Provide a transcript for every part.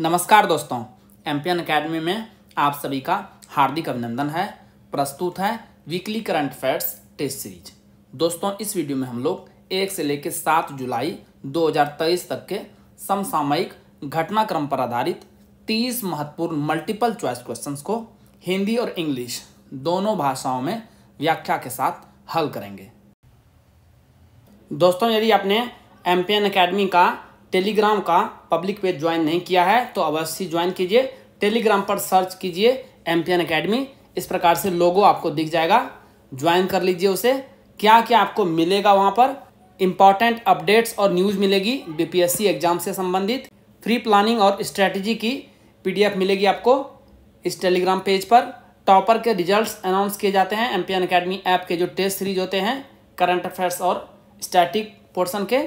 नमस्कार दोस्तों MPN academy में आप सभी का हार्दिक अभिनंदन है प्रस्तुत है weekly current affairs test series दोस्तों इस वीडियो में हम लोग एक से लेकर सात जुलाई 2023 तक के समसामयिक घटनाक्रम पर आधारित 30 महत्वपूर्ण मल्टीपल चॉइस क्वेश्चंस को हिंदी और इंग्लिश दोनों भाषाओं में व्याख्या के साथ हल करेंगे दोस्तों यदि आपने एम्पियन अकेडमी का टेलीग्राम का पब्लिक पेज ज्वाइन नहीं किया है तो अवश्य ज्वाइन कीजिए टेलीग्राम पर सर्च कीजिए एम पी इस प्रकार से लोगो आपको दिख जाएगा ज्वाइन कर लीजिए उसे क्या क्या आपको मिलेगा वहाँ पर इम्पॉर्टेंट अपडेट्स और न्यूज़ मिलेगी बीपीएससी एग्जाम से संबंधित फ्री प्लानिंग और स्ट्रेटजी की पीडीएफ मिलेगी आपको इस टेलीग्राम पेज पर टॉपर के रिजल्ट्स अनाउंस किए जाते हैं एम पी एन ऐप के जो टेस्ट सीरीज होते हैं करंट अफेयर्स और स्टैटिक पोर्सन के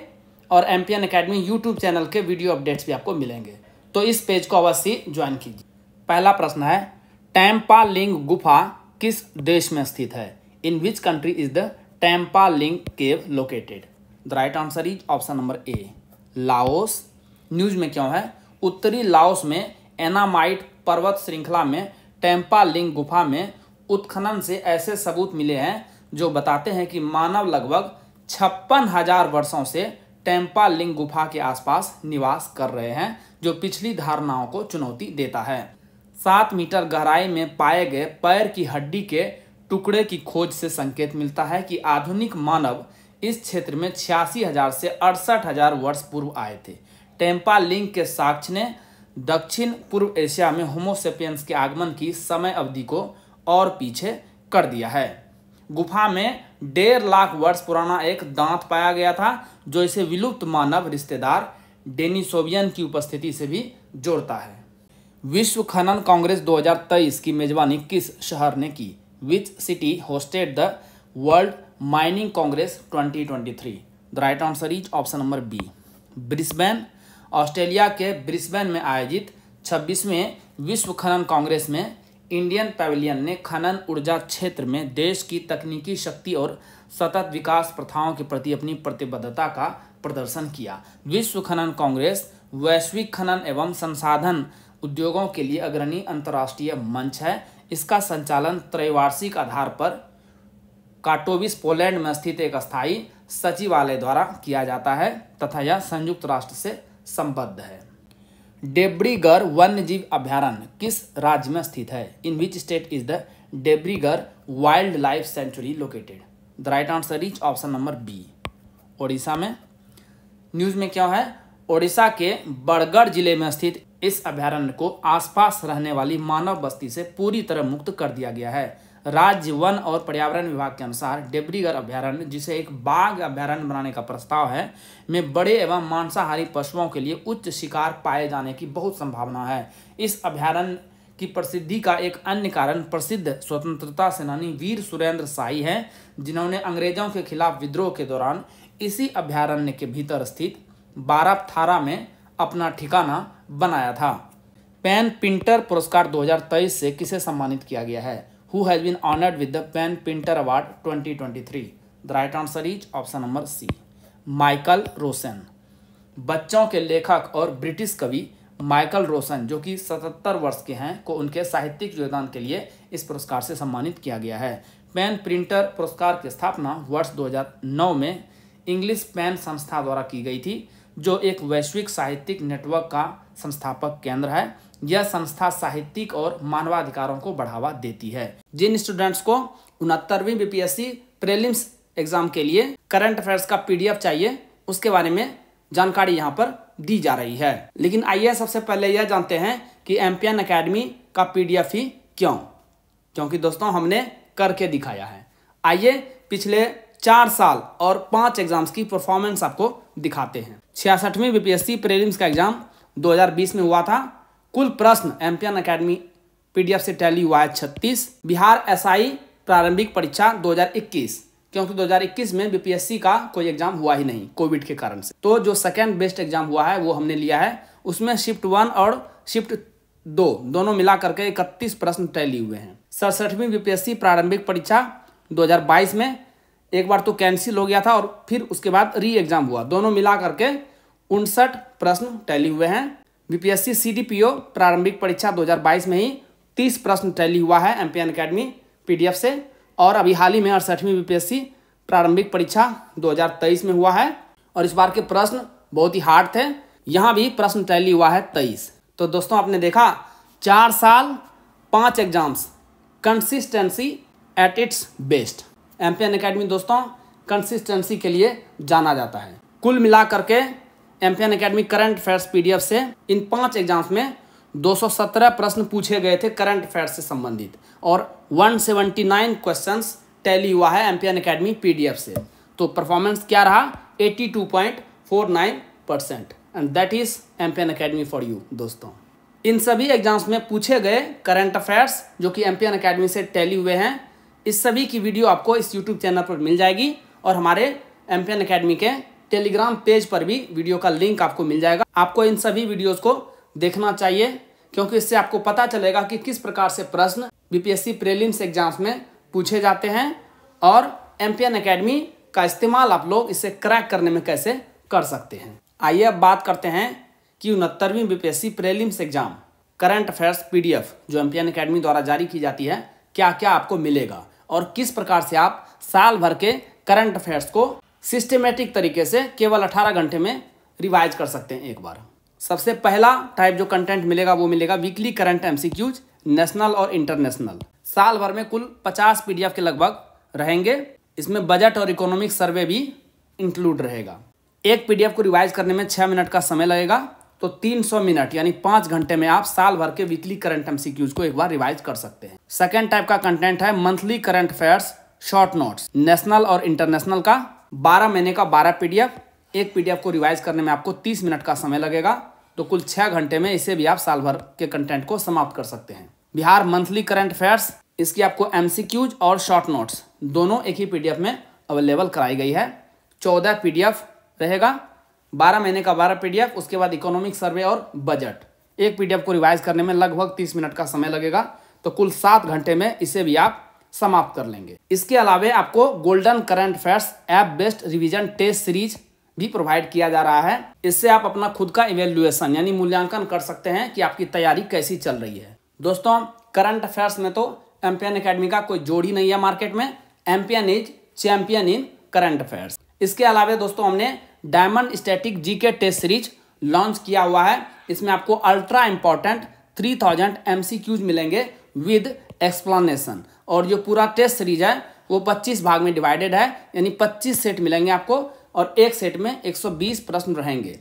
और M P N academy YouTube channel के वीडियो अपडेट्स भी आपको मिलेंगे तो इस पेज को अवश्य ज्वाइन कीजिए पहला प्रश्न है टैंपा लिंग गुफा किस देश में स्थित है in which country is the Tam Pa Ling cave located the right answer is option number A Laos news में क्यों है उत्तरी लाओस में एनामाइट पर्वत श्रृंखला में टैंपा लिंग गुफा में उत्खनन से ऐसे सबूत मिले हैं जो बताते हैं कि मानव लगभग छप्पन हजार वर्षों से टेम्पा लिंग गुफा के आसपास निवास कर रहे हैं जो पिछली धारणाओं को चुनौती देता है सात मीटर गहराई में पाए गए पैर की हड्डी के टुकड़े की खोज से संकेत मिलता है कि आधुनिक मानव इस क्षेत्र में छियासी हजार से अड़सठ हजार वर्ष पूर्व आए थे टेम्पा लिंग के साक्ष्य ने दक्षिण पूर्व एशिया में होमोसेपियंस के आगमन की समय अवधि को और पीछे कर दिया है गुफा में डेढ़ लाख वर्ष पुराना एक दांत पाया गया था जो इसे विलुप्त मानव रिश्तेदार डेनिसोवियन की उपस्थिति से भी जोड़ता है विश्व खनन कांग्रेस 2023 की मेजबानी किस शहर ने की which city hosted the World Mining Congress 2023 the right answer is option number B Brisbane Australia के ब्रिस्बेन में आयोजित 26वें विश्व खनन कांग्रेस में इंडियन पेविलियन ने खनन ऊर्जा क्षेत्र में देश की तकनीकी शक्ति और सतत विकास प्रथाओं के प्रति अपनी प्रतिबद्धता का प्रदर्शन किया विश्व खनन कांग्रेस वैश्विक खनन एवं संसाधन उद्योगों के लिए अग्रणी अंतर्राष्ट्रीय मंच है इसका संचालन त्रैवार्षिक आधार पर काटोविस पोलैंड में स्थित एक स्थायी सचिवालय द्वारा किया जाता है तथा यह संयुक्त राष्ट्र से संबद्ध है डेब्रीगढ़ वन्यजीव अभ्यारण्य किस राज्य में स्थित है in which state is the Debrigarh wildlife sanctuary located the right answer is option number B Odisha में न्यूज में क्या है ओडिशा के बड़गढ़ जिले में स्थित इस अभ्यारण्य को आसपास रहने वाली मानव बस्ती से पूरी तरह मुक्त कर दिया गया है राज्य वन और पर्यावरण विभाग के अनुसार डेबरीगढ़ अभ्यारण्य जिसे एक बाघ अभ्यारण्य बनाने का प्रस्ताव है में बड़े एवं मांसाहारी पशुओं के लिए उच्च शिकार पाए जाने की बहुत संभावना है इस अभ्यारण्य की प्रसिद्धि का एक अन्य कारण प्रसिद्ध स्वतंत्रता सेनानी वीर सुरेंद्र साई हैं जिन्होंने अंग्रेजों के खिलाफ विद्रोह के दौरान इसी अभ्यारण्य के भीतर स्थित बारह थारा में अपना ठिकाना बनाया था पेन पिंटर पुरस्कार 2023 से किसे सम्मानित किया गया है who has been honored with the Penn Pinter Award 2023? The right answer is option number C. Michael Rosen बच्चों के लेखक और ब्रिटिश कवि माइकल रोशन जो कि 77 वर्ष के हैं को उनके साहित्यिक योगदान के लिए इस पुरस्कार से सम्मानित किया गया है पेन प्रिंटर पुरस्कार की स्थापना वर्ष 2009 में इंग्लिश पेन संस्था द्वारा की गई थी जो एक वैश्विक साहित्यिक नेटवर्क का संस्थापक केंद्र है यह संस्था साहित्यिक और मानवाधिकारों को बढ़ावा देती है जिन स्टूडेंट्स को उनहत्तरवी बीपीएससी प्रीलिम्स एग्जाम के लिए करंट अफेयर्स का पीडीएफ चाहिए उसके बारे में जानकारी यहाँ पर दी जा रही है लेकिन आइए सबसे पहले यह जानते हैं कि एम पी का पी ही क्यों क्योंकि दोस्तों हमने करके दिखाया है आइए पिछले चार साल और पांच एग्जाम्स की परफॉर्मेंस आपको दिखाते हैं छियासठवीं बीपीएससी प्रीलिम्स का एग्जाम 2020 में हुआ था कुल प्रश्न एम्पियन अकेडमी पीडीएफ से टैली हुआ है छत्तीस बिहार एसआई प्रारंभिक परीक्षा 2021 क्योंकि 2021 में बीपीएससी का कोई एग्जाम हुआ ही नहीं कोविड के कारण से तो जो सेकेंड बेस्ट एग्जाम हुआ है वो हमने लिया है उसमें शिफ्ट वन और शिफ्ट दो दोनों मिला करके इकतीस प्रश्न टैली हुए हैं सड़सठवीं बीपीएससी प्रारंभिक परीक्षा 2022 में एक बार तो कैंसिल हो गया था और फिर उसके बाद री एग्जाम हुआ दोनों मिला करके उनसठ प्रश्न टैली हुए हैं बीपीएससी सीडीपीओ प्रारंभिक परीक्षा 2022 में ही 30 प्रश्न टैली हुआ है एमपीएन अकेडमी पीडीएफ से और अभी हाल ही में अड़सठवीं बीपीएससी प्रारंभिक परीक्षा 2023 में हुआ है और इस बार के प्रश्न बहुत ही हार्ड थे यहाँ भी प्रश्न टैली हुआ है तेईस तो दोस्तों आपने देखा चार साल पाँच exams consistency at its best MPN academy दोस्तों कंसिस्टेंसी के लिए जाना जाता है कुल मिला करके N academy current affairs PDF से इन पांच एग्जाम्स में 217 प्रश्न पूछे गए थे करंट अफेयर्स से संबंधित और 179 क्वेश्चंस टैली हुआ है एन अकेडमी पीडीएफ से तो परफॉर्मेंस क्या रहा 82.49 percent and that is N academy for you दोस्तों इन सभी एग्जाम्स में पूछे गए करंट अफेयर्स जो कि एम्पियन अकेडमी से टैली हुए हैं इस सभी की वीडियो आपको इस यूट्यूब चैनल पर मिल जाएगी और हमारे एम पी के टेलीग्राम पेज पर भी वीडियो का लिंक आपको मिल जाएगा आपको इन सभी वीडियोज़ को देखना चाहिए क्योंकि इससे आपको पता चलेगा कि किस प्रकार से प्रश्न बीपीएससी प्रीलिम्स एग्जाम्स में पूछे जाते हैं और एम पी का इस्तेमाल आप लोग इसे क्रैक करने में कैसे कर सकते हैं आइए अब बात करते हैं कि उनहत्तरवीं BPSC prelims exam current affairs PDF जो एम पी द्वारा जारी की जाती है क्या क्या आपको मिलेगा और किस प्रकार से आप साल भर के करंट अफेयर्स को सिस्टमेटिक तरीके से केवल 18 घंटे में रिवाइज कर सकते हैं एक बार सबसे पहला टाइप जो कंटेंट मिलेगा वो मिलेगा वीकली करंट एमसीक्यूज नेशनल और इंटरनेशनल साल भर में कुल 50 पीडीएफ के लगभग रहेंगे इसमें बजट और इकोनॉमिक सर्वे भी इंक्लूड रहेगा एक पीडीएफ को रिवाइज करने में छह मिनट का समय लगेगा तो 300 मिनट यानी पांच घंटे में आप साल भर के वीकली करंट एमसीक्यूज को एक बार रिवाइज कर सकते हैं सेकेंड टाइप का कंटेंट है monthly current affairs short notes national और इंटरनेशनल का बारह महीने का बारह पीडीएफ एक पीडीएफ को रिवाइज करने में आपको तीस मिनट का समय लगेगा तो कुल छह घंटे में इसे भी आप साल भर के कंटेंट को समाप्त कर सकते हैं बिहार मंथली करंट अफेयर्स इसकी आपको एमसीक्यूज और शॉर्ट नोट्स दोनों एक ही पीडीएफ में अवेलेबल कराई गई है चौदह पीडीएफ रहेगा बारह महीने का बारह पीडीएफ उसके बाद इकोनॉमिक सर्वे और बजट एक पीडीएफ को रिवाइज करने में लगभग तीस मिनट का समय लगेगा तो कुल सात घंटे में इसे भी आप समाप्त कर लेंगे इसके अलावा आपको golden current affairs app based revision test series भी प्रोवाइड किया जा रहा है इससे आप अपना खुद का इवेल्युएशन यानी मूल्यांकन कर सकते हैं कि आपकी तैयारी कैसी चल रही है दोस्तों करंट अफेयर्स में तो एम्पियन अकेडमी का कोई जोड़ी नहीं है मार्केट में MPN is champion in current affairs इसके अलावा दोस्तों हमने डायमंड स्टैटिक जी के टेस्ट सीरीज लॉन्च किया हुआ है इसमें आपको ultra important three thousand M C Qs मिलेंगे विद एक्सप्लानेशन और जो पूरा टेस्ट सीरीज है वो पच्चीस भाग में डिवाइडेड है यानी पच्चीस सेट मिलेंगे आपको और एक सेट में एक सौ बीस प्रश्न रहेंगे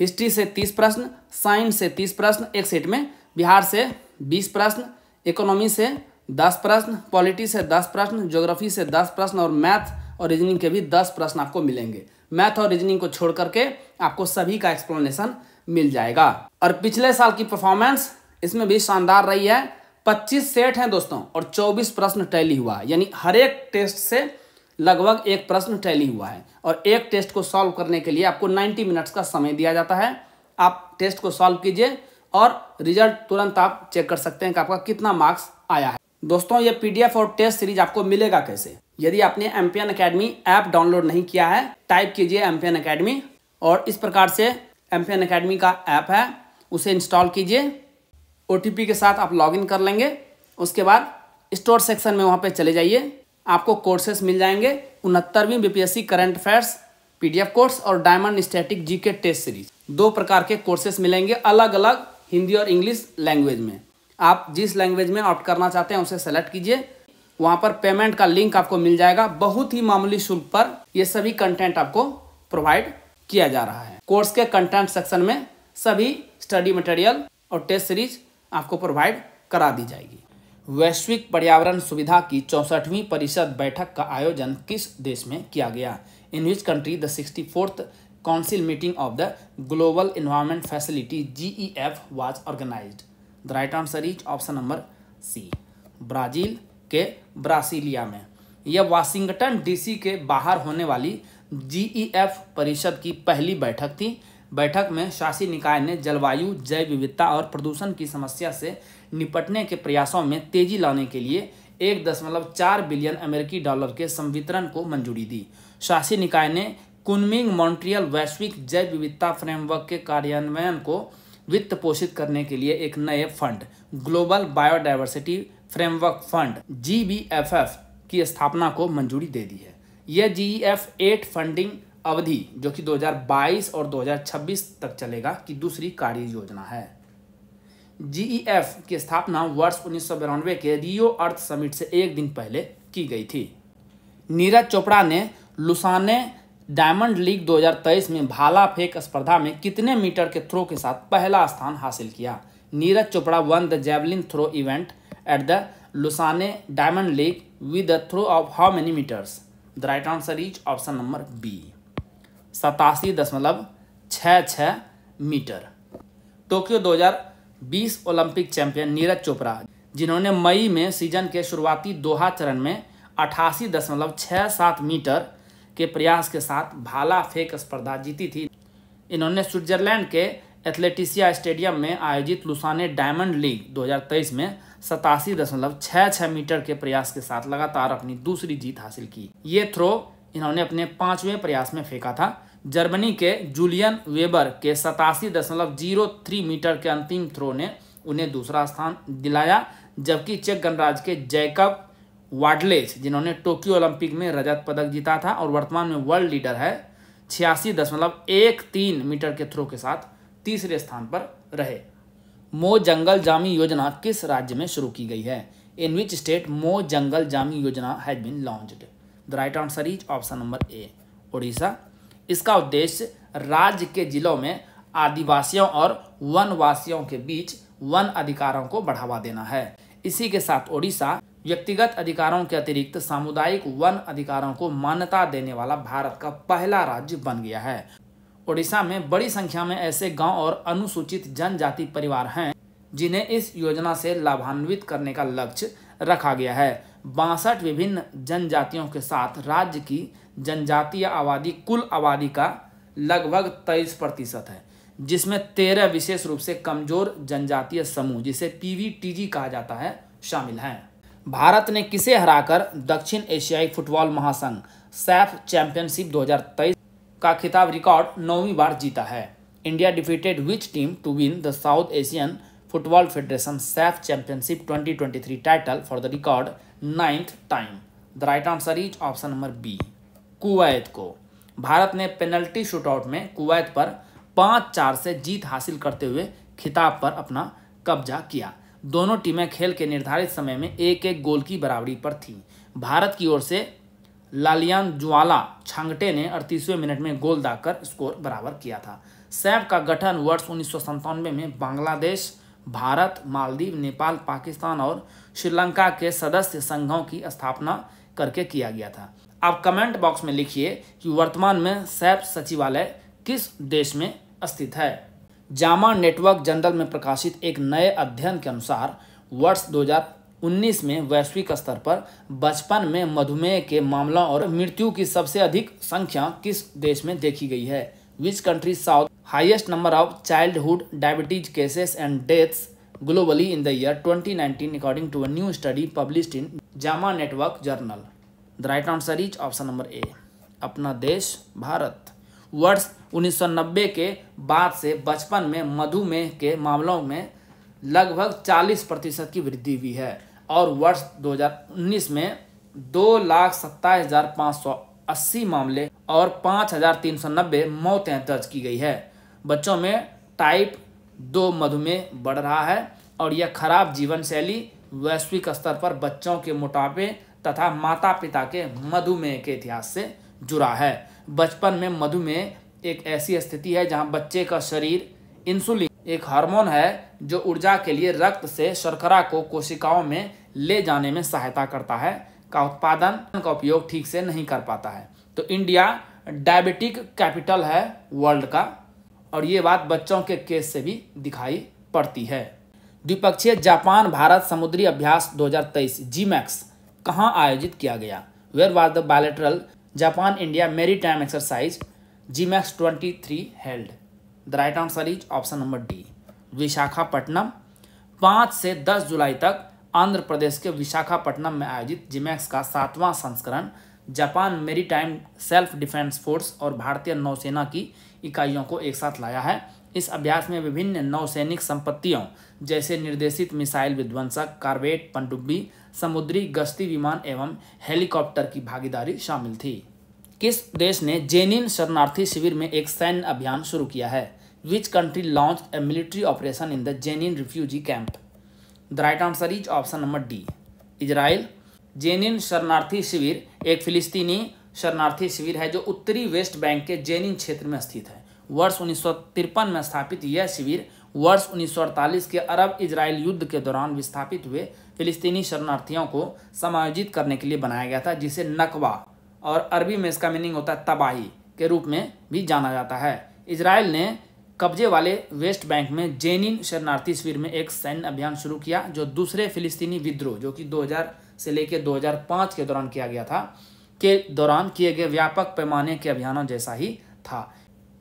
हिस्ट्री से तीस प्रश्न साइंस से तीस प्रश्न एक सेट में बिहार से बीस प्रश्न इकोनॉमी से दस प्रश्न पॉलिटी से दस प्रश्न ज्योग्राफी से दस प्रश्न और मैथ और रीजनिंग के भी दस प्रश्न आपको मिलेंगे मैथ और रीजनिंग को छोड़ करके आपको सभी का एक्सप्लेनेशन मिल जाएगा और पिछले साल की परफॉर्मेंस इसमें भी शानदार रही है 25 सेट हैं दोस्तों और 24 प्रश्न टैली हुआ है यानी हर एक टेस्ट से लगभग एक प्रश्न टैली हुआ है और एक टेस्ट को सॉल्व करने के लिए आपको 90 मिनट्स का समय दिया जाता है आप टेस्ट को सॉल्व कीजिए और रिजल्ट तुरंत आप चेक कर सकते हैं कि आपका कितना मार्क्स आया है दोस्तों ये पीडीएफ और टेस्ट सीरीज आपको मिलेगा कैसे यदि आपने एम्पियन अकेडमी ऐप डाउनलोड नहीं किया है टाइप कीजिए एम्पियन अकेडमी और इस प्रकार से एम्पियन अकेडमी का ऐप है उसे इंस्टॉल कीजिए ओ के साथ आप लॉगिन कर लेंगे उसके बाद स्टोर सेक्शन में वहाँ पर चले जाइए आपको कोर्सेस मिल जाएंगे उनहत्तरवीं B C current affairs F course और डायमंड स्टैटिक के टेस्ट सीरीज दो प्रकार के कोर्सेस मिलेंगे अलग अलग हिंदी और इंग्लिश लैंग्वेज में आप जिस लैंग्वेज में ऑप्ट करना चाहते हैं उसे सेलेक्ट कीजिए वहाँ पर पेमेंट का लिंक आपको मिल जाएगा बहुत ही मामूली शुल्क पर ये सभी कंटेंट आपको प्रोवाइड किया जा रहा है कोर्स के कंटेंट सेक्शन में सभी स्टडी मटेरियल और टेस्ट सीरीज आपको प्रोवाइड करा दी जाएगी वैश्विक पर्यावरण सुविधा की चौसठवीं परिषद बैठक का आयोजन किस देश में किया गया in which country the sixty meeting of the global environment facility G E F was organise the right answer is option number C Brazil के ब्रासिलिया में यह वाशिंगटन डीसी के बाहर होने वाली जीईएफ परिषद की पहली बैठक थी बैठक में शासी निकाय ने जलवायु जैव विविधता और प्रदूषण की समस्या से निपटने के प्रयासों में तेजी लाने के लिए एक दशमलव चार बिलियन अमेरिकी डॉलर के संवितरण को मंजूरी दी शासी निकाय ने कुनमिंग मॉन्ट्रियल वैश्विक जैव विविधता फ्रेमवर्क के कार्यान्वयन को वित्त पोषित करने के लिए एक नए fund global biodiversity framework fund G की स्थापना को मंजूरी दे दी है यह जी एट फंडिंग अवधि जो कि 2022 और 2026 तक चलेगा की दूसरी कार्य योजना है जी e की स्थापना वर्ष उन्नीस के रियो अर्थ समिट से एक दिन पहले की गई थी नीरज चोपड़ा ने लुसाने डायमंड लीग 2023 में भाला फेंक स्पर्धा में कितने मीटर के थ्रो के साथ पहला स्थान हासिल किया Neeraj Chopra won the javelin throw event at the Lausanne Diamond League with a throw of how many meters? The right answer is option number B. सतासी दशमलव छः छः metre Tokyo 2020 Olympic champion Neeraj Chopra जिन्होंने मई में सीजन के शुरुआती दोहा चरण में अठासी दशमलव छः सात मीटर के प्रयास के साथ भाला फेंक स्पर्धा जीती थी इन्होंने स्विट्जरलैंड के एथलेटिसिया स्टेडियम में आयोजित लुसाने डायमंड लीग 2023 में सतासी दशमलव छः छः मीटर के प्रयास के साथ लगातार अपनी दूसरी जीत हासिल की ये थ्रो इन्होंने अपने पाँचवें प्रयास में फेंका था जर्मनी के जूलियन वेबर के सतासी दशमलव जीरो थ्री मीटर के अंतिम थ्रो ने उन्हें दूसरा स्थान दिलाया जबकि चेक गणराज्य के जैकब वाडलेज जिन्होंने टोक्यो ओलंपिक में रजत पदक जीता था और वर्तमान में वर्ल्ड लीडर है छियासी दशमलव एक तीन मीटर के थ्रो के साथ तीसरे स्थान पर रहे मो जंगल जामी योजना किस राज्य में शुरू की गई है इन विच स्टेट मो Jungle Jami Yojana has been launched the right answer is option number A Orissa इसका उद्देश्य राज्य के जिलों में आदिवासियों और वनवासियों के बीच वन अधिकारों को बढ़ावा देना है इसी के साथ ओडिशा व्यक्तिगत अधिकारों के अतिरिक्त सामुदायिक वन अधिकारों को मान्यता देने वाला भारत का पहला राज्य बन गया है ओडिशा में बड़ी संख्या में ऐसे गांव और अनुसूचित जनजाति परिवार हैं जिन्हें इस योजना से लाभान्वित करने का लक्ष्य रखा गया है बासठ विभिन्न जनजातियों के साथ राज्य की जनजातीय आबादी कुल आबादी का लगभग तेईस प्रतिशत है जिसमें तेरह विशेष रूप से कमजोर जनजातीय समूह जिसे पी कहा जाता है शामिल हैं भारत ने किसे हराकर दक्षिण एशियाई फुटबॉल महासंघ सैफ चैंपियनशिप 2023 का खिताब रिकॉर्ड नौवीं बार जीता है India defeated which team to win the South Asian Football Federation SAFF championship 2023 title for the record ninth time the right answer is option number B Kuwait को भारत ने पेनल्टी शूटआउट में कुवैत पर पाँच चार से जीत हासिल करते हुए खिताब पर अपना कब्जा किया दोनों टीमें खेल के निर्धारित समय में एक एक गोल की बराबरी पर थीं भारत की ओर से लालियान ज्वाला छांगटे ने अड़तीसवें मिनट में गोल दागकर स्कोर बराबर किया था सैफ का गठन वर्ष उन्नीस में बांग्लादेश भारत मालदीव नेपाल पाकिस्तान और श्रीलंका के सदस्य संघों की स्थापना करके किया गया था आप कमेंट बॉक्स में लिखिए कि वर्तमान में सैफ सचिवालय किस देश में स्थित है जामा नेटवर्क जनरल में प्रकाशित एक नए अध्ययन के अनुसार वर्ष 2000 2019 में वैश्विक स्तर पर बचपन में मधुमेह के मामलों और मृत्यु की सबसे अधिक संख्या किस देश में देखी गई है which country saw highest number of childhood diabetes cases and deaths globally in the year 2019 according to a new study publish in JAMA network journal the right answer is option number A अपना देश भारत वर्ष 1990 के बाद से बचपन में मधुमेह के मामलों में लगभग 40 प्रतिशत की वृद्धि हुई है और वर्ष 2019 में दो लाख सत्ताईस हजार पाँच सौ अस्सी मामले और पाँच हजार तीन सौ नब्बे मौतें दर्ज की गई है बच्चों में टाइप दो मधुमेह बढ़ रहा है और यह खराब जीवन शैली वैश्विक स्तर पर बच्चों के मोटापे तथा माता पिता के मधुमेह के इतिहास से जुड़ा है बचपन में मधुमेह एक ऐसी स्थिति है जहां बच्चे का शरीर इंसुलिन एक हार्मोन है जो ऊर्जा के लिए रक्त से शर्करा को कोशिकाओं में ले जाने में सहायता करता है का उत्पादन का उपयोग ठीक से नहीं कर पाता है तो इंडिया डायबिटिक कैपिटल है वर्ल्ड का और ये बात बच्चों के केस से भी दिखाई पड़ती है द्विपक्षीय जापान भारत समुद्री अभ्यास 2023 जी मैक्स कहाँ आयोजित किया गया where was the bilateral Japan India maritime exercise JIMEX twenty three held the right answer is option number D Visakhapatnam पाँच से दस जुलाई तक आंध्र प्रदेश के विशाखापट्टनम में आयोजित जिमैक्स का सातवां संस्करण Japan maritime self defence force और भारतीय नौसेना की इकाइयों को एक साथ लाया है इस अभ्यास में विभिन्न नौसैनिक संपत्तियों जैसे निर्देशित मिसाइल विध्वंसक कार्बेट पनडुब्बी समुद्री गश्ती विमान एवं हेलीकॉप्टर की भागीदारी शामिल थी किस देश ने जेनिन शरणार्थी शिविर में एक सैन्य अभियान शुरू किया है which country launch a military operation in the Jenin refugee camp the right answer is option number D Israel Jenin शरणार्थी शिविर एक फिलिस्तीनी शरणार्थी शिविर है जो उत्तरी वेस्ट बैंक के जेनिन क्षेत्र में स्थित है वर्ष उन्नीस में स्थापित यह शिविर वर्ष उन्नीस के अरब इजराइल युद्ध के दौरान विस्थापित हुए फिलिस्तीनी शरणार्थियों को समायोजित करने के लिए बनाया गया था जिसे नकवा और अरबी में इसका मीनिंग होता है तबाही के रूप में भी जाना जाता है इसराइल ने कब्जे वाले वेस्ट बैंक में जेनिन शरणार्थी शिविर में एक सैन्य अभियान शुरू किया जो दूसरे फिलिस्तीनी विद्रोह जो कि 2000 से लेकर 2005 के दौरान किया गया था के दौरान किए गए व्यापक पैमाने के अभियानों जैसा ही था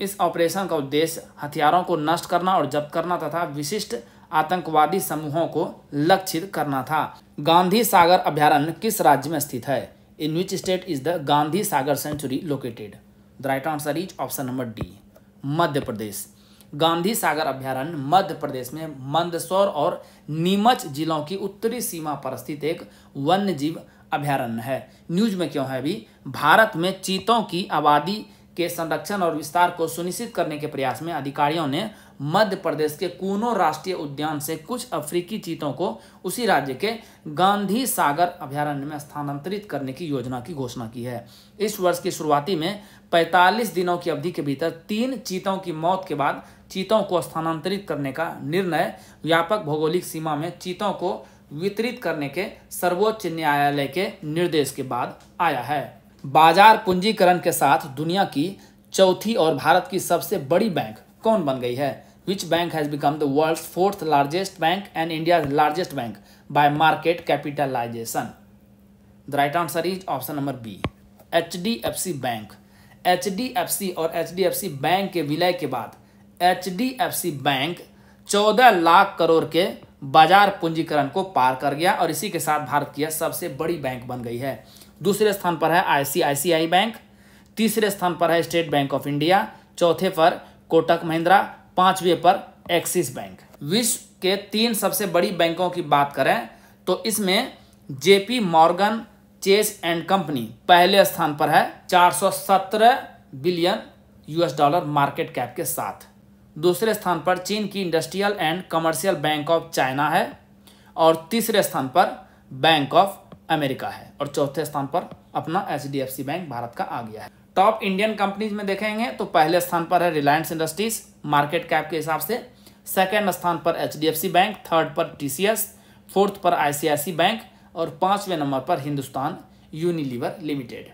इस ऑपरेशन का उद्देश्य हथियारों को नष्ट करना और जब्त करना तथा विशिष्ट आतंकवादी समूहों को लक्षित करना था गांधी सागर अभ्यारण्य किस राज्य में स्थित है in which state is the Gandhi Sagar sanctuary located the right answer is option number D Madhya Pradesh Gandhi Sagar अभ्यारण्य मध्य प्रदेश में मंदसौर और नीमच जिलों की उत्तरी सीमा पर स्थित एक वन्य जीव अभ्यारण्य है न्यूज में क्यों है अभी भारत में चीतों की आबादी के संरक्षण और विस्तार को सुनिश्चित करने के प्रयास में अधिकारियों ने मध्य प्रदेश के कूनो राष्ट्रीय उद्यान से कुछ अफ्रीकी चीतों को उसी राज्य के गांधी सागर अभ्यारण्य में स्थानांतरित करने की योजना की घोषणा की है इस वर्ष की शुरुआती में 45 दिनों की अवधि के भीतर तीन चीतों की मौत के बाद चीतों को स्थानांतरित करने का निर्णय व्यापक भौगोलिक सीमा में चीतों को वितरित करने के सर्वोच्च न्यायालय के निर्देश के बाद आया है बाजार पूंजीकरण के साथ दुनिया की चौथी और भारत की सबसे बड़ी बैंक कौन बन गई है which bank has become the world fourth largest bank and India largest bank by market capitalisation the right answer is option number B H D F C bank H D F C और H D F C bank के विलय के बाद H D F C bank चौदह लाख करोड़ के बाजार पूंजीकरण को पार कर गया और इसी के साथ भारत की सबसे बड़ी बैंक बन गई है दूसरे स्थान पर है आई आई सी सी आई बैंक तीसरे स्थान पर है स्टेट बैंक ऑफ इंडिया चौथे पर कोटक महिंद्रा पांचवे पर एक्सिस बैंक विश्व के तीन सबसे बड़ी बैंकों की बात करें तो इसमें JP Morgan Chase and company पहले स्थान पर है 417 billion US dollar market cap के साथ दूसरे स्थान पर चीन की industrial and commercial bank of China है और तीसरे स्थान पर बैंक ऑफ अमेरिका है और चौथे स्थान पर अपना एच बैंक भारत का आ गया है टॉप इंडियन कंपनीज में देखेंगे तो पहले स्थान पर है रिलायंस इंडस्ट्रीज मार्केट कैप के हिसाब से सेकेंड स्थान पर एच बैंक थर्ड पर टी फोर्थ पर आई बैंक और पाँचवें नंबर पर हिंदुस्तान यूनिलीवर लिमिटेड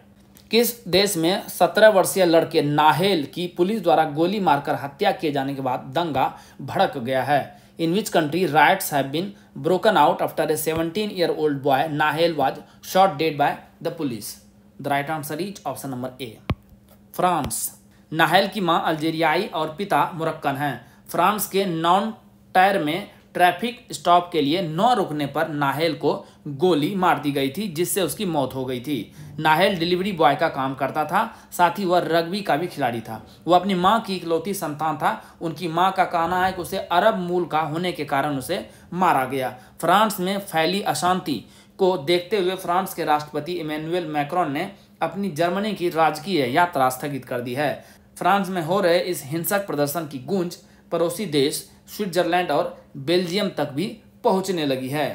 किस देश में सत्रह वर्षीय लड़के नाहेल की पुलिस द्वारा गोली मारकर हत्या किए जाने के बाद दंगा भड़क गया है in which country riots have been broken out after a 17 year old boy Nahel was shot dead by the police the right answer is option number A France Nahel की मां अल्जीरियाई और पिता मुरक्कन हैं फ्रांस के Nanterre में traffic stop के लिए न रुकने पर नाहल को गोली मार दी गई थी जिससे उसकी मौत हो गई थी नाहल डिलीवरी बॉय का काम करता था साथ ही वह रग्बी का भी खिलाड़ी था वह अपनी माँ की इकलौती संतान था उनकी माँ का कहना है कि उसे अरब मूल का होने के कारण उसे मारा गया फ्रांस में फैली अशांति को देखते हुए फ्रांस के राष्ट्रपति इमैनुअल मैक्रॉन ने अपनी जर्मनी की राजकीय यात्रा स्थगित कर दी है फ्रांस में हो रहे इस हिंसक प्रदर्शन की गूंज पड़ोसी देश स्विट्जरलैंड और बेल्जियम तक भी पहुंचने लगी है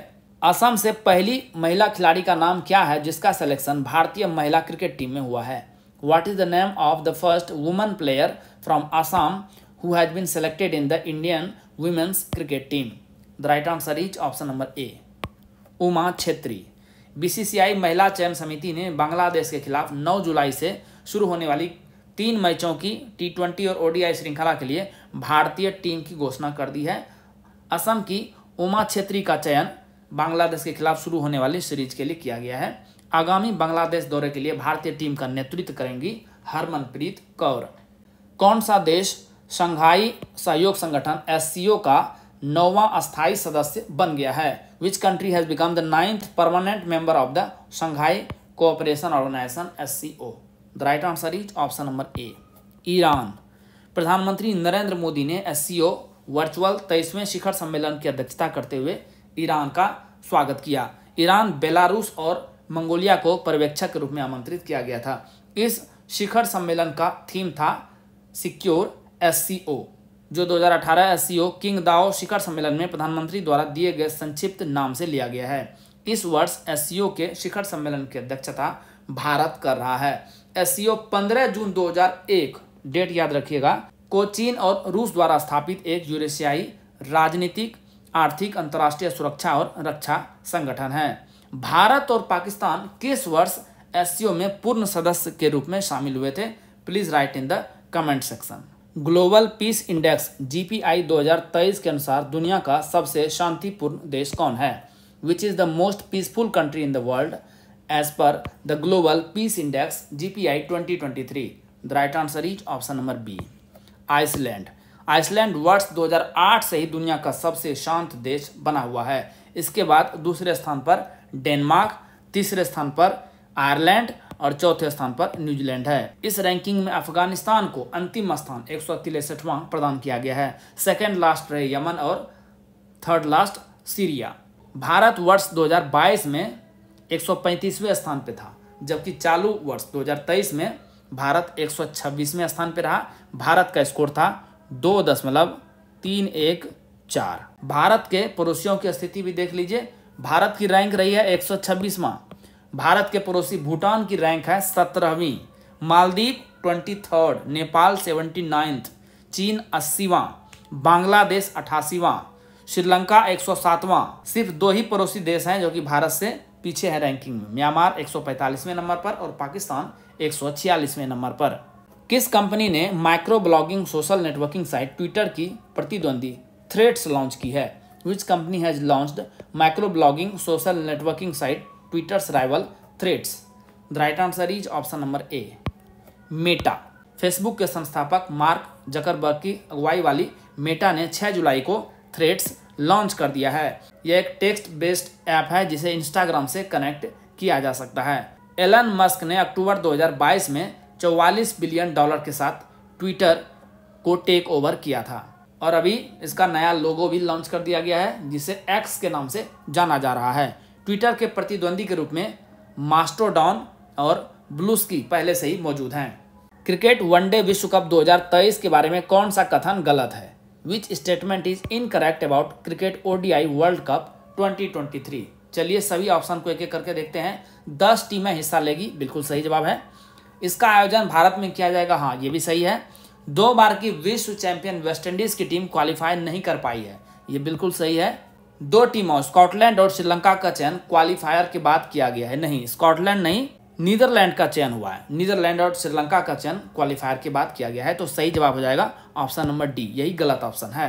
असम से पहली महिला खिलाड़ी का नाम क्या है जिसका सिलेक्शन भारतीय महिला क्रिकेट टीम में हुआ है what is the name of the first woman player from Assam who has been selected in the Indian women's cricket team the right answer is option number A Uma Chetry BCCI महिला चयन समिति ने बांग्लादेश के खिलाफ 9 जुलाई से शुरू होने वाली तीन मैचों की टी ट्वेंटी और ओडीआई श्रृंखला के लिए भारतीय टीम की घोषणा कर दी है असम की उमा छेत्री का चयन बांग्लादेश के खिलाफ शुरू होने वाली सीरीज के लिए किया गया है आगामी बांग्लादेश दौरे के लिए भारतीय टीम का नेतृत्व करेंगी हरमनप्रीत कौर कौन सा देश शंघाई सहयोग संगठन एस का नौवा अस्थायी सदस्य बन गया है which country has become the ninth permanent member of the Shanghai Cooperation Organization SCO? The right answer is option number A. Iran प्रधानमंत्री नरेंद्र मोदी ने एस वर्चुअल तेईसवें शिखर सम्मेलन की अध्यक्षता करते हुए ईरान का स्वागत किया ईरान बेलारूस और मंगोलिया को पर्यवेक्षक के रूप में आमंत्रित किया गया था इस शिखर सम्मेलन का थीम था सिक्योर एस जो 2018 एससीओ किंग दाओ शिखर सम्मेलन में प्रधानमंत्री द्वारा दिए गए संक्षिप्त नाम से लिया गया है इस वर्ष ओ के शिखर सम्मेलन की अध्यक्षता भारत कर रहा है ओ 15 जून 2001 डेट याद रखिएगा को चीन और रूस द्वारा स्थापित एक यूरेशियाई राजनीतिक आर्थिक अंतर्राष्ट्रीय सुरक्षा और रक्षा संगठन है भारत और पाकिस्तान किस वर्ष एससीओ में पूर्ण सदस्य के रूप में शामिल हुए थे please write in the comment section Global Peace Index GPI 2023 के अनुसार दुनिया का सबसे शांतिपूर्ण देश कौन है which is the most peaceful country in the world as per the Global Peace Index GPI 2023 the right answer is option number B Iceland Iceland वर्ष 2008 से ही दुनिया का सबसे शांत देश बना हुआ है इसके बाद दूसरे स्थान पर डेनमार्क तीसरे स्थान पर आयरलैंड और चौथे स्थान पर न्यूजीलैंड है इस रैंकिंग में अफगानिस्तान को अंतिम स्थान एक प्रदान किया गया है सेकेंड लास्ट रहे यमन और थर्ड लास्ट सीरिया भारत वर्ष 2022 में 135वें स्थान पर था जबकि चालू वर्ष 2023 में भारत 126वें स्थान पर रहा भारत का स्कोर था दो दशमलव तीन एक चार भारत के पड़ोसियों की स्थिति भी देख लीजिए भारत की रैंक रही है एक सौ भारत के पड़ोसी भूटान की रैंक है सत्रहवीं Maldives twenty third Nepal seventy ninth चीन अस्सीवां बांग्लादेश अठासीवां श्रीलंका एक सौ सातवां सिर्फ दो ही पड़ोसी देश हैं जो कि भारत से पीछे है रैंकिंग में म्यांमार एक सौ पैंतालीसवें नंबर पर और पाकिस्तान एक सौ छियालीसवें नंबर पर किस कंपनी ने micro blogging social networking site Twitter की प्रतिद्वंदी थ्रेड्स लॉन्च की है which company has launched micro blogging social networking site Twitter's rival Threads the right answer is option number A Meta Facebook के संस्थापक mark Zuckerberg की अगुवाई वाली Meta ने 6 जुलाई को थ्रेड्स लॉन्च कर दिया है यह एक टेक्स्ट बेस्ड ऐप है जिसे इंस्टाग्राम से कनेक्ट किया जा सकता है एलन मस्क ने अक्टूबर 2022 में 44 बिलियन डॉलर के साथ ट्विटर को टेक ओवर किया था और अभी इसका नया लोगो भी लॉन्च कर दिया गया है जिसे एक्स के नाम से जाना जा रहा है ट्विटर के प्रतिद्वंदी के रूप में मास्टोडॉन और ब्लूस्की पहले से ही मौजूद हैं क्रिकेट वनडे विश्व कप 2023 के बारे में कौन सा कथन गलत है which statement is correct about cricket ODI world cup 2023 चलिए सभी ऑप्शन को एक एक करके देखते हैं दस टीमें हिस्सा लेगी बिल्कुल सही जवाब है इसका आयोजन भारत में किया जाएगा हाँ ये भी सही है दो बार की विश्व चैंपियन वेस्टइंडीज की टीम क्वालिफाई नहीं कर पाई है ये बिल्कुल सही है दो टीमों स्कॉटलैंड और श्रीलंका का चयन क्वालिफायर के बाद किया गया है नहीं स्कॉटलैंड नहीं नीदरलैंड का चयन हुआ है नीदरलैंड और श्रीलंका का चयन क्वालिफायर के बाद किया गया है तो सही जवाब हो जाएगा ऑप्शन नंबर डी यही गलत ऑप्शन है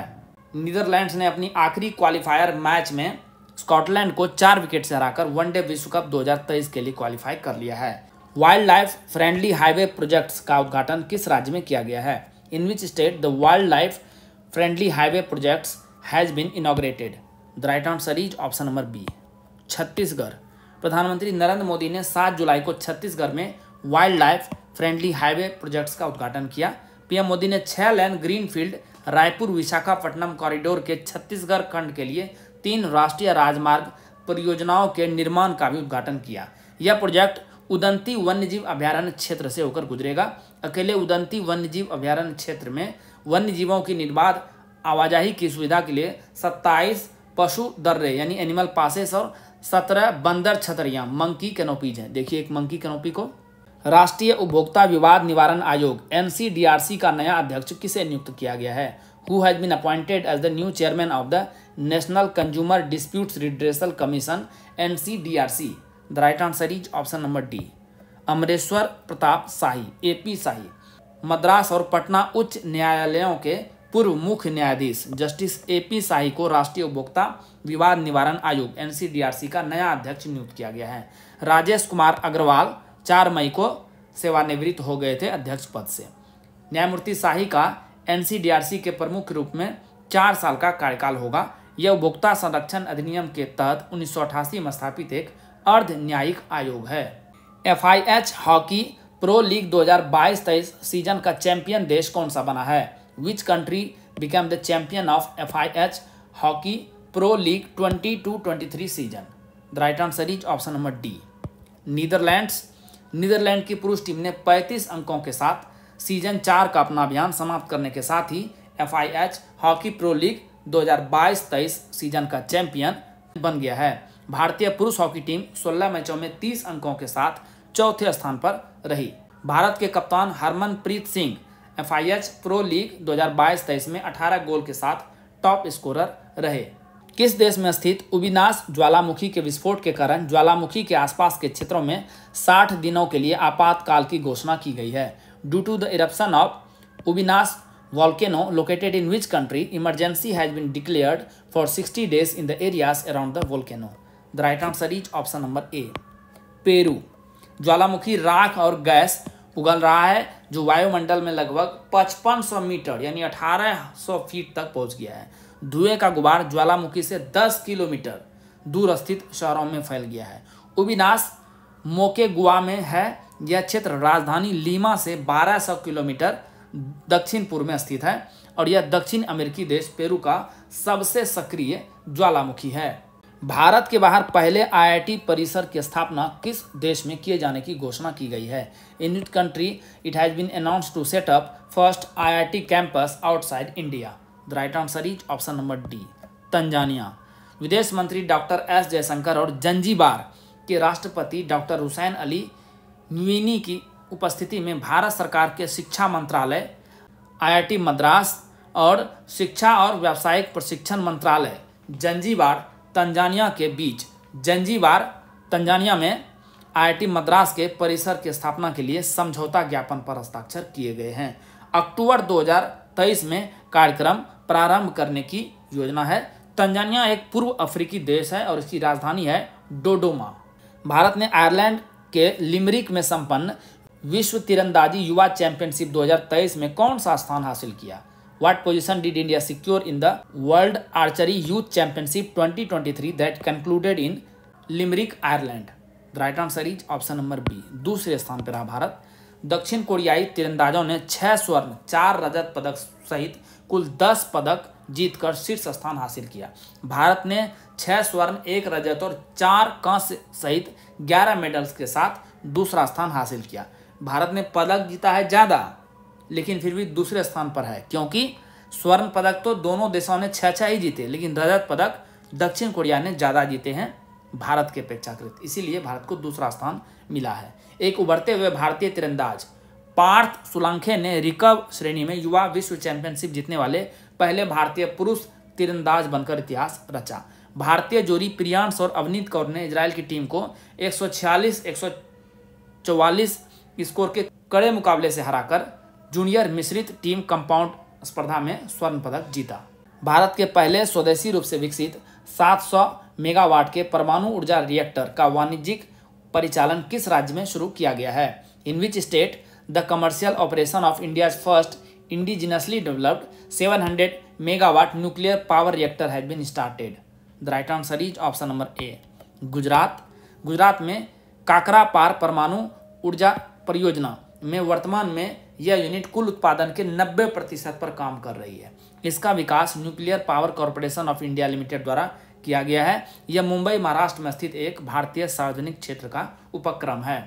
नीदरलैंड ने अपनी आखिरी क्वालिफायर मैच में स्कॉटलैंड को चार विकेट से हराकर वनडे विश्व कप 2023 के लिए क्वालिफाई कर लिया है wildlife friendly highway projects का उद्घाटन किस राज्य में किया गया है in which state the wildlife friendly highway projects has been inaugurated the right answer is option number B Chhattisgarh प्रधानमंत्री नरेंद्र मोदी ने 7 जुलाई को छत्तीसगढ़ में wildlife friendly highway projects का उद्घाटन किया पीएम मोदी ने छह lane greenfield Raipur Visakhapatnam corridor के छत्तीसगढ़ खंड के लिए तीन राष्ट्रीय राजमार्ग परियोजनाओं के निर्माण का भी उद्घाटन किया यह प्रोजेक्ट उदंती वन्यजीव अभ्यारण्य क्षेत्र से होकर गुजरेगा अकेले उदंती वन्यजीव अभ्यारण्य क्षेत्र में वन्यजीवों की निर्बाध आवाजाही की सुविधा के लिए सत्ताईस पशु दर्रे यानी एनिमल पासेस और सत्रह बंदर छतरियाँ मंकी कैनोपीज हैं देखिए एक मंकी कैनोपी को राष्ट्रीय उपभोक्ता विवाद निवारण आयोग एन का नया अध्यक्ष किसे नियुक्त किया गया है who has been appointed as the new chairman of the National Consumer Disputes Redressal Commission N the right answer is option number D Amreshwar Pratap Shahi A P Shahi Madras और पटना उच्च न्यायालयों के पूर्व मुख्य न्यायाधीश जस्टिस ए पी शाही को राष्ट्रीय उपभोक्ता विवाद निवारण आयोग एनसीडीआरसी का नया अध्यक्ष नियुक्त किया गया है राजेश कुमार अग्रवाल चार मई को सेवानिवृत्त हो गए थे अध्यक्ष पद से न्यायमूर्ति शाही का एनसीडीआरसी के प्रमुख रूप में चार साल का कार्यकाल होगा यह उपभोक्ता संरक्षण अधिनियम के तहत उन्नीस में स्थापित एक अर्ध न्यायिक आयोग है F hockey pro league 2022-23 season का चैंपियन देश कौन सा बना है become the which of F I H hockey pro league twenty two twenty three season the right answer is option number D Netherlands Netherlands की पुरुष टीम ने पैंतीस अंकों के साथ सीजन चार का अपना अभियान समाप्त करने के साथ ही F I H hockey pro league दो हजार बाईस तेईस सीजन का चैंपियन बन गया है भारतीय पुरुष हॉकी टीम सोलह मैचों में तीस अंकों के साथ चौथे स्थान पर रही भारत के कप्तान Harmanpreet Singh F pro league 2022-23 में 18 गोल के साथ टॉप स्कोरर रहे किस देश में स्थित उबिनाश ज्वालामुखी के विस्फोट के कारण ज्वालामुखी के आसपास के क्षेत्रों में 60 दिनों के लिए आपातकाल की घोषणा की गई है due to the eruption of Ubinas volcano located in which country emergency has been declared for 60 days in the areas around the volcano the right answer is option number A Peru ज्वालामुखी राख और gas उगल रहा है जो वायुमंडल में लगभग 5500 मीटर यानी 1800 फीट तक पहुंच गया है धुएं का गुबार ज्वालामुखी से 10 किलोमीटर दूर स्थित शहरों में फैल गया है उबिनाश मोके गुआ में है यह क्षेत्र राजधानी लीमा से 1200 किलोमीटर दक्षिण पूर्व में स्थित है और यह दक्षिण अमेरिकी देश पेरू का सबसे सक्रिय ज्वालामुखी है भारत के बाहर पहले आईआईटी परिसर की स्थापना किस देश में किए जाने की घोषणा की गई है in it country it has been announce to set up first IIT campus outside India the right answer is option number D Tanzania विदेश मंत्री डॉक्टर एस जयशंकर और जंजीबार के राष्ट्रपति डॉक्टर हुसैन अली न्यूनी की उपस्थिति में भारत सरकार के शिक्षा मंत्रालय आई मद्रास और शिक्षा और व्यावसायिक प्रशिक्षण मंत्रालय जंजीवार तंजानिया के बीच जंजीवार तंजानिया में आईआईटी मद्रास के परिसर की स्थापना के लिए समझौता ज्ञापन पर हस्ताक्षर किए गए हैं अक्टूबर 2023 में कार्यक्रम प्रारंभ करने की योजना है तंजानिया एक पूर्व अफ्रीकी देश है और इसकी राजधानी है डोडोमा भारत ने आयरलैंड के लिमरिक में संपन्न विश्व तीरंदाजी युवा चैंपियनशिप 2023 में कौन सा स्थान हासिल किया what position did India secure in the World Archery Youth Championship 2023 that concluded in Limerick Ireland right answer is option number B दूसरे स्थान पर रहा भारत दक्षिण कोरियाई तीरंदाजों ने छह स्वर्ण चार रजत पदक सहित कुल दस पदक जीतकर शीर्ष स्थान हासिल किया भारत ने छह स्वर्ण एक रजत और चार कांस्य सहित ग्यारह मेडल्स के साथ दूसरा स्थान हासिल किया भारत ने पदक जीता है ज़्यादा लेकिन फिर भी दूसरे स्थान पर है क्योंकि स्वर्ण पदक तो दोनों देशों ने छः छः ही जीते लेकिन रजत पदक दक्षिण कोरिया ने ज़्यादा जीते हैं भारत के अपेक्षाकृत इसीलिए भारत को दूसरा स्थान मिला है एक उभरते हुए भारतीय तिरंदाज पार्थ सुलंखे ने रिकव श्रेणी में युवा विश्व चैंपियनशिप जीतने वाले पहले भारतीय पुरुष तिरंदाज बनकर इतिहास रचा भारतीय जोड़ी प्रियांश और अवनीत कौर ने इसराइल की टीम को 146 144 स्कोर के कड़े मुकाबले से हराकर जूनियर मिश्रित टीम कंपाउंड स्पर्धा में स्वर्ण पदक जीता भारत के पहले स्वदेशी रूप से विकसित 700 मेगावाट के परमाणु ऊर्जा रिएक्टर का वाणिज्यिक परिचालन किस राज्य में शुरू किया गया है in which state the commercial operation of India's first indigenously developed 700 megawatt nuclear power reactor has started the right answer is option number A Gujarat Gujarat में काकरा पार परमाणु ऊर्जा परियोजना में वर्तमान में यह यूनिट कुल उत्पादन के 90 प्रतिशत पर काम कर रही है इसका विकास Nuclear Power Corporation of India Limited द्वारा किया गया है यह मुंबई महाराष्ट्र में स्थित एक भारतीय सार्वजनिक क्षेत्र का उपक्रम है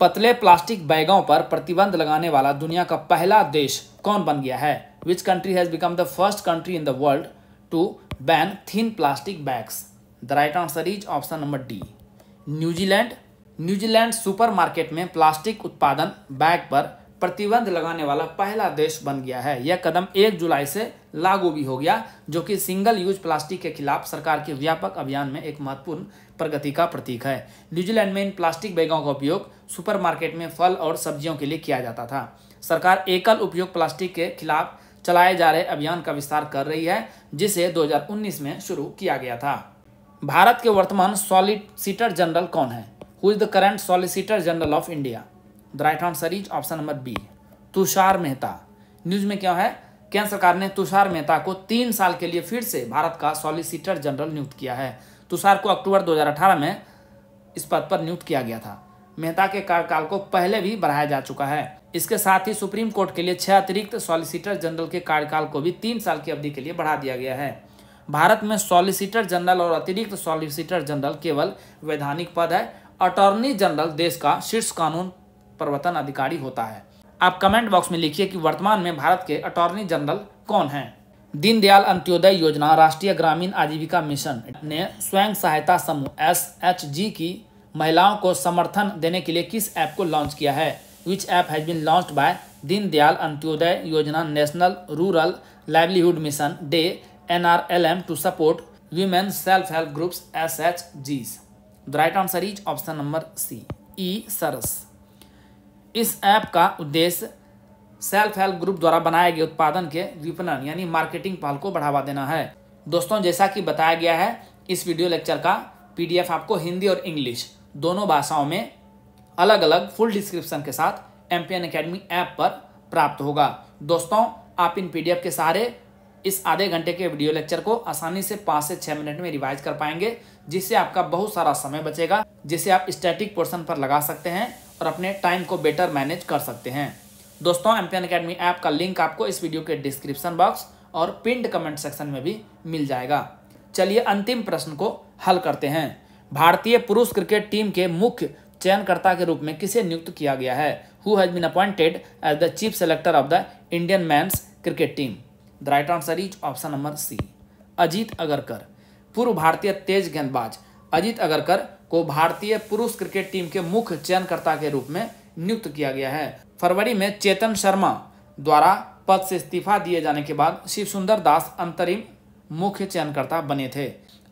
पतले प्लास्टिक बैगों पर प्रतिबंध लगाने वाला दुनिया का पहला देश कौन बन गया है which country has become the first country in the world to ban thin plastic bags the right answer is option number D New Zealand New Zealand supermarket में प्लास्टिक उत्पादन बैग पर प्रतिबंध लगाने वाला पहला देश बन गया है यह कदम 1 जुलाई से लागू भी हो गया जो कि सिंगल यूज प्लास्टिक के खिलाफ सरकार के व्यापक अभियान में एक महत्वपूर्ण प्रगति का प्रतीक है न्यूजीलैंड में इन प्लास्टिक बैगों का उपयोग सुपरमार्केट में फल और सब्जियों के लिए किया जाता था सरकार एकल उपयोग प्लास्टिक के खिलाफ चलाए जा रहे अभियान का विस्तार कर रही है जिसे 2019 में शुरू किया गया था भारत के वर्तमान सॉलिसिटर जनरल कौन है who is the current solicitor general of India the right answer is option number B Tushar Mehta news में क्या है केंद्र सरकार ने तुषार मेहता को तीन साल के लिए फिर से भारत का सॉलिसिटर जनरल नियुक्त किया है तुषार को अक्टूबर 2018 में इस पद पर नियुक्त किया गया था मेहता के कार्यकाल को पहले भी बढ़ाया जा चुका है इसके साथ ही सुप्रीम कोर्ट के लिए छह अतिरिक्त सॉलिसिटर जनरल के कार्यकाल को भी तीन साल की अवधि के लिए बढ़ा दिया गया है भारत में सॉलिसिटर जनरल और अतिरिक्त सॉलिसिटर जनरल केवल वैधानिक पद है अटॉर्नी जनरल देश का शीर्ष कानून प्रवर्तन अधिकारी होता है आप कमेंट बॉक्स में लिखिए कि वर्तमान में भारत के अटॉर्नी जनरल कौन हैं दीनदयाल अंत्योदय योजना राष्ट्रीय ग्रामीण आजीविका मिशन ने स्वयं सहायता समूह एस एच जी की महिलाओं को समर्थन देने के लिए किस ऐप को लॉन्च किया है which app has been launched by Deendayal Antyodaya Yojana National Rural Livelihood Mission DAY N R L M to support women self help groups S H Gs the right answer is option number C e Saras इस app का उद्देश्य self help group द्वारा बनाए गए उत्पादन के विपणन यानी मार्केटिंग पहल को बढ़ावा देना है दोस्तों जैसा कि बताया गया है इस वीडियो लेक्चर का पीडीएफ आपको हिंदी और इंग्लिश दोनों भाषाओं में अलग अलग फुल डिस्क्रिप्शन के साथ M P N academy app पर प्राप्त होगा दोस्तों आप इन पीडीएफ के सहारे इस आधे घंटे के वीडियो लेक्चर को आसानी से पाँच से छः मिनट में रिवाइज कर पाएंगे जिससे आपका बहुत सारा समय बचेगा जिसे आप स्टैटिक पोर्सन पर लगा सकते हैं और अपने टाइम को बेटर मैनेज कर सकते हैं दोस्तों एम्पियन अकेडमी ऐप का लिंक आपको इस वीडियो के डिस्क्रिप्शन बॉक्स और पिंड कमेंट सेक्शन में भी मिल जाएगा चलिए अंतिम प्रश्न को हल करते हैं भारतीय पुरुष क्रिकेट टीम के मुख्य चयनकर्ता के रूप में किसे नियुक्त किया गया है who has been appointed as the chief selector of the Indian men's cricket team the right answer is option number C Ajit Agarkar पूर्व भारतीय तेज गेंदबाज अजीत अगरकर को भारतीय पुरुष क्रिकेट टीम के मुख्य चयनकर्ता के रूप में नियुक्त किया गया है फरवरी में चेतन शर्मा द्वारा पद से इस्तीफा दिए जाने के बाद शिव सुंदर दास अंतरिम मुख्य चयनकर्ता बने थे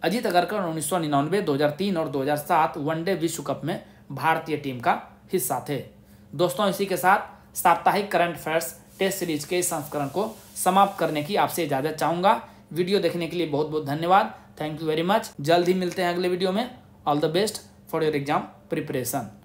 अजीत अगरकर उन्नीस सौ निन्यानवे दो हजार तीन और दो हजार सात वनडे विश्व कप में भारतीय टीम का हिस्सा थे दोस्तों इसी के साथ साप्ताहिक करंट अफेयर्स टेस्ट सीरीज के इस संस्करण को समाप्त करने की आपसे इजाजत चाहूंगा वीडियो देखने के लिए बहुत बहुत धन्यवाद थैंक यू वेरी मच जल्द ही मिलते हैं अगले वीडियो में All the best for your exam preparation.